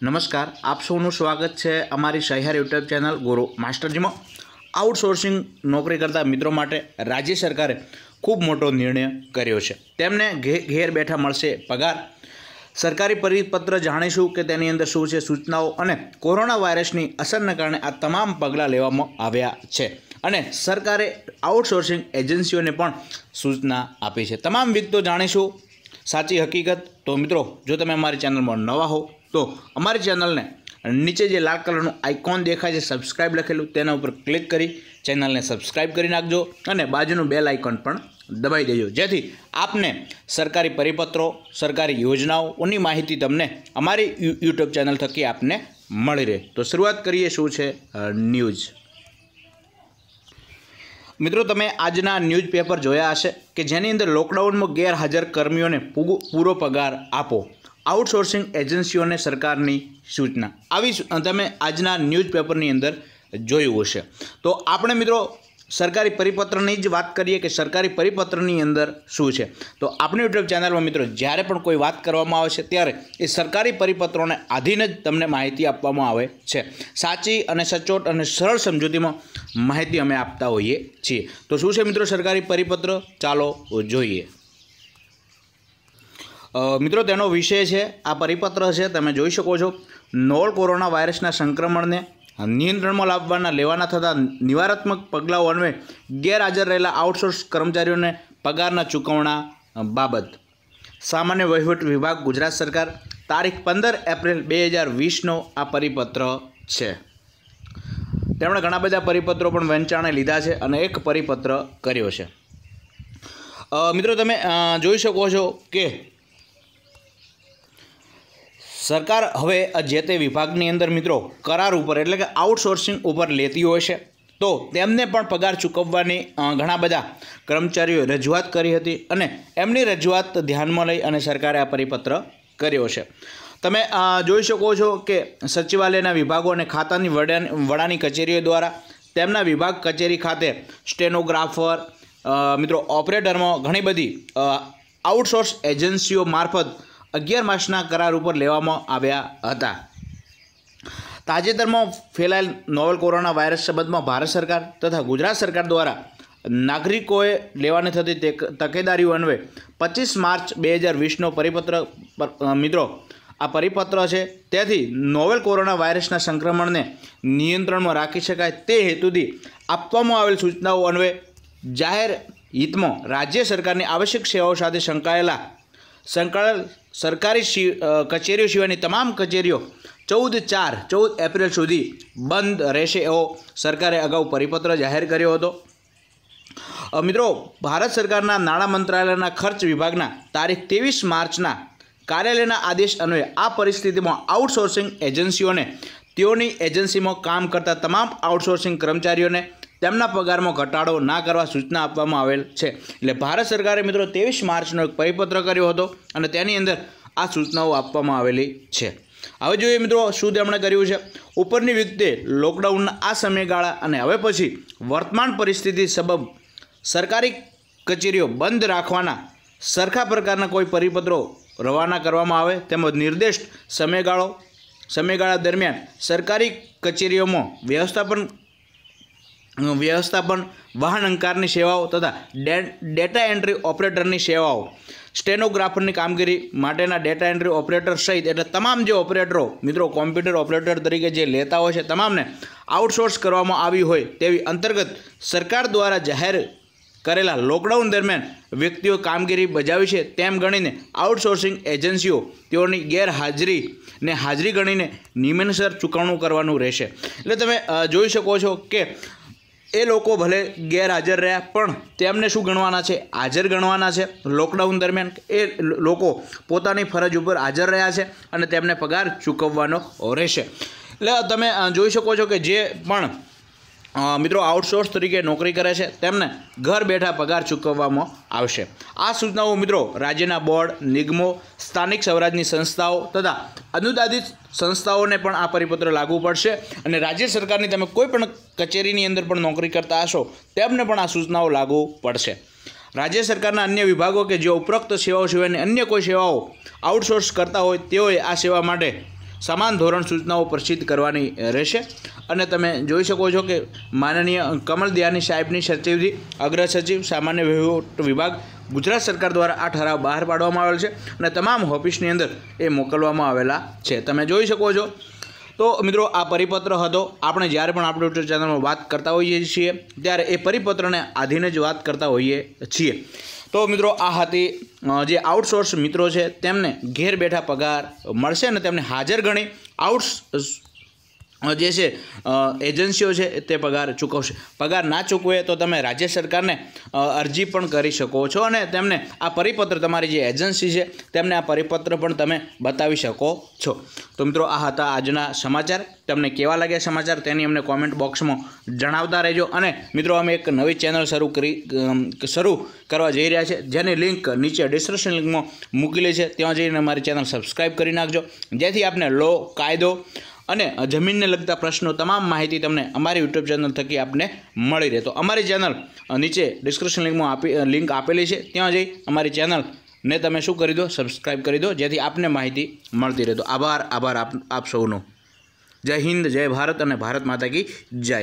નમસ્કાર આપ સૌનું સ્વાગત છે અમારી સહિયાર યુટ્યુબ ચેનલ ગુરુ માસ્ટરજીમાં આઉટસોર્સિંગ નોકરી કરતા મિત્રો માટે રાજ્ય સરકારે ખૂબ મોટો નિર્ણય કર્યો છે તેમને ઘેર બેઠા મળશે પગાર સરકારી પરિપત્ર જાણીશું કે તેની અંદર શું છે સૂચનાઓ અને કોરોના વાયરસની અસરને કારણે આ તમામ પગલાં લેવામાં આવ્યા છે અને સરકારે આઉટસોર્સિંગ એજન્સીઓને પણ સૂચના આપી છે તમામ વિગતો જાણીશું સાચી હકીકત તો મિત્રો જો તમે અમારી ચેનલમાં નવા હો તો અમારી ચેનલને નીચે જે લાલ કલરનું આઇકોન દેખાય છે સબસ્ક્રાઇબ લખેલું તેના ઉપર ક્લિક કરી ચેનલને સબસ્ક્રાઇબ કરી નાખજો અને બાજુનું બેલ આઇકોન પણ દબાઈ દેજો જેથી આપને સરકારી પરિપત્રો સરકારી યોજનાઓની માહિતી તમને અમારી યુટ્યુબ ચેનલ થકી આપને મળી રહે તો શરૂઆત કરીએ શું છે ન્યૂઝ મિત્રો તમે આજના ન્યૂઝપેપર જોયા હશે કે જેની અંદર લોકડાઉનમાં ગેરહાજર કર્મીઓને પૂરો પગાર આપો આઉટસોર્સિંગ એજન્સીઓને સરકારની સૂચના આવી તમે આજના ન્યૂઝપેપરની અંદર જોયું હશે તો આપણે મિત્રો સરકારી પરિપત્રની જ વાત કરીએ કે સરકારી પરિપત્રની અંદર શું છે તો આપણી યુટ્યુબ ચેનલમાં મિત્રો જ્યારે પણ કોઈ વાત કરવામાં આવે છે ત્યારે એ સરકારી પરિપત્રોને આધીન જ તમને માહિતી આપવામાં આવે છે સાચી અને સચોટ અને સરળ સમજૂતીમાં માહિતી અમે આપતા હોઈએ છીએ તો શું છે મિત્રો સરકારી પરિપત્ર ચાલો જોઈએ મિત્રો તેનો વિષય છે આ પરિપત્ર છે તમે જોઈ શકો છો નોળ કોરોના વાયરસના સંક્રમણને નિયંત્રણમાં લાવવાના લેવાના થતા નિવારાત્મક પગલાઓ અન્વયે ગેરહાજર રહેલા આઉટસોર્સ કર્મચારીઓને પગારના ચૂકવણા બાબત સામાન્ય વહીવટ વિભાગ ગુજરાત સરકાર તારીખ પંદર એપ્રિલ બે હજાર વીસનો આ પરિપત્ર છે તેમણે ઘણા બધા પરિપત્રો પણ વહેંચાણે લીધા છે અને એક પરિપત્ર કર્યો છે મિત્રો તમે જોઈ શકો છો કે સરકાર હવે જે તે વિભાગની અંદર મિત્રો કરાર ઉપર એટલે કે આઉટસોર્સિંગ ઉપર લેતી હોય છે તો તેમને પણ પગાર ચૂકવવાની ઘણા બધા કર્મચારીઓએ રજૂઆત કરી હતી અને એમની રજૂઆત ધ્યાનમાં લઈ અને સરકારે આ પરિપત્ર કર્યો છે તમે જોઈ શકો છો કે સચિવાલયના વિભાગો અને ખાતાની વડાની કચેરીઓ દ્વારા તેમના વિભાગ કચેરી ખાતે સ્ટેનોગ્રાફર મિત્રો ઓપરેટરમાં ઘણી બધી આઉટસોર્સ એજન્સીઓ મારફત અગિયાર માસના કરાર ઉપર લેવામાં આવ્યા હતા તાજેતરમાં ફેલાયેલ નોવેલ કોરોના વાયરસ સંબંધમાં ભારત સરકાર તથા ગુજરાત સરકાર દ્વારા નાગરિકોએ લેવાની થતી તકેદારીઓ અન્વયે પચીસ માર્ચ બે હજાર વીસનો પરિપત્ર મિત્રો આ પરિપત્ર છે તેથી નોવેલ કોરોના વાયરસના સંક્રમણને નિયંત્રણમાં રાખી શકાય તે હેતુથી આપવામાં આવેલ સૂચનાઓ અન્વયે જાહેર હિતમાં રાજ્ય સરકારની આવશ્યક સેવાઓ સાથે સંકળાયેલા સંકળાયેલ સરકારી કચેરીઓ સિવાયની તમામ કચેરીઓ ચૌદ ચાર ચૌદ એપ્રિલ સુધી બંધ રહેશે એવો સરકારે અગાઉ પરિપત્ર જાહેર કર્યો હતો મિત્રો ભારત સરકારના નાણાં મંત્રાલયના ખર્ચ વિભાગના તારીખ ત્રેવીસ માર્ચના કાર્યાલયના આદેશ અન્વયે આ પરિસ્થિતિમાં આઉટસોર્સિંગ એજન્સીઓને તેઓની એજન્સીમાં કામ કરતા તમામ આઉટસોર્સિંગ કર્મચારીઓને તેમના પગારમાં ઘટાડો ના કરવા સૂચના આપવામાં આવેલ છે એટલે ભારત સરકારે મિત્રો ત્રેવીસ માર્ચનો એક પરિપત્ર કર્યો હતો અને તેની અંદર આ સૂચનાઓ આપવામાં આવેલી છે હવે જોઈએ મિત્રો શું તેમણે કર્યું છે ઉપરની વ્યક્તિએ લોકડાઉનના આ સમયગાળા અને હવે પછી વર્તમાન પરિસ્થિતિ સબબ સરકારી કચેરીઓ બંધ રાખવાના સરખા પ્રકારના કોઈ પરિપત્રો રવાના કરવામાં આવે તેમજ નિર્દિષ્ટ સમયગાળો સમયગાળા દરમિયાન સરકારી કચેરીઓમાં વ્યવસ્થાપન વ્યવસ્થાપન વાહન અંકારની સેવાઓ તથા ડેટા એન્ટ્રી ઓપરેટરની સેવાઓ સ્ટેનોગ્રાફરની કામગીરી માટેના ડેટા એન્ટ્રી ઓપરેટર સહિત એટલે તમામ જે ઓપરેટરો મિત્રો કોમ્પ્યુટર ઓપરેટર તરીકે જે લેતા હોય છે તમામને આઉટસોર્સ કરવામાં આવી હોય તેવી અંતર્ગત સરકાર દ્વારા જાહેર કરેલા લોકડાઉન દરમિયાન વ્યક્તિઓ કામગીરી બજાવી છે તેમ ગણીને આઉટસોર્સિંગ એજન્સીઓ તેઓની ગેરહાજરી ને હાજરી ગણીને નિયમાનુસાર ચૂકવણું કરવાનું રહેશે એટલે તમે જોઈ શકો છો કે એ લોકો ભલે ગેરહાજર રહ્યા પણ તેમને શું ગણવાના છે હાજર ગણવાના છે લોકડાઉન દરમિયાન એ લોકો પોતાની ફરજ ઉપર હાજર રહ્યા છે અને તેમને પગાર ચૂકવવાનો રહેશે એટલે તમે જોઈ શકો છો કે જે પણ મિત્રો આઉટસોર્સ તરીકે નોકરી કરે છે તેમને ઘર બેઠા પગાર ચૂકવવામાં આવશે આ સૂચનાઓ મિત્રો રાજ્યના બોર્ડ નિગમો સ્થાનિક સ્વરાજની સંસ્થાઓ તથા અનુદાનિત સંસ્થાઓને પણ આ પરિપત્ર લાગુ પડશે અને રાજ્ય સરકારની તમે કોઈપણ કચેરીની અંદર પણ નોકરી કરતા હશો તેમને પણ આ સૂચનાઓ લાગુ પડશે રાજ્ય સરકારના અન્ય વિભાગો કે જે ઉપરોક્ત સેવાઓ સિવાયની અન્ય કોઈ સેવાઓ આઉટસોર્સ કરતા હોય તેઓએ આ સેવા માટે સમાન ધોરણ સૂચનાઓ પ્રસિદ્ધ કરવાની રહેશે અને તમે જોઈ શકો છો કે માનનીય કમલ દયાની સાહેબની સચિવથી અગ્ર સચિવ સામાન્ય વહીવટ વિભાગ ગુજરાત સરકાર દ્વારા આ ઠરાવ બહાર પાડવામાં આવેલ છે અને તમામ ઓફિસની અંદર એ મોકલવામાં આવેલા છે તમે જોઈ શકો છો તો મિત્રો આ પરિપત્ર હતો આપણે જ્યારે પણ આપણે યુટ્યુબ ચેનલમાં વાત કરતા હોઈએ છીએ ત્યારે એ પરિપત્રને આધીને જ વાત કરતા હોઈએ છીએ તો મિત્રો આ હતી જે આઉટસોર્સ મિત્રો છે તેમને ઘેર બેઠા પગાર મળશે અને તેમને હાજર ગણી આઉટ જે છે એજન્સીઓ છે તે પગાર ચૂકવશે પગાર ના ચૂકવે તો તમે રાજ્ય સરકારને અરજી પણ કરી શકો છો અને તેમને આ પરિપત્ર તમારી જે એજન્સી છે તેમને આ પરિપત્ર પણ તમે બતાવી શકો છો તો મિત્રો આ હતા આજના સમાચાર તમને કેવા લાગ્યા સમાચાર તેની અમને કોમેન્ટ બોક્સમાં જણાવતા રહેજો અને મિત્રો અમે એક નવી ચેનલ શરૂ કરી શરૂ કરવા જઈ રહ્યા છે જેની લિંક નીચે ડિસ્ક્રિપ્શન લિંકમાં મૂકેલી છે ત્યાં જઈને અમારી ચેનલ સબસ્ક્રાઈબ કરી નાખજો જેથી આપને લો કાયદો અને જમીનને લગતા પ્રશ્નો તમામ માહિતી તમને અમારી યુટ્યુબ ચેનલ થકી આપને મળી રહે તો અમારી ચેનલ નીચે ડિસ્ક્રિપ્શન લિંકમાં આપી લિંક આપેલી છે ત્યાં જઈ અમારી ચેનલને તમે શું કરી દો સબસ્ક્રાઈબ કરી દો જેથી આપને માહિતી મળતી રહે તો આભાર આભાર આપ આપ સૌનો જય હિન્દ જય ભારત અને ભારત માતા કી જય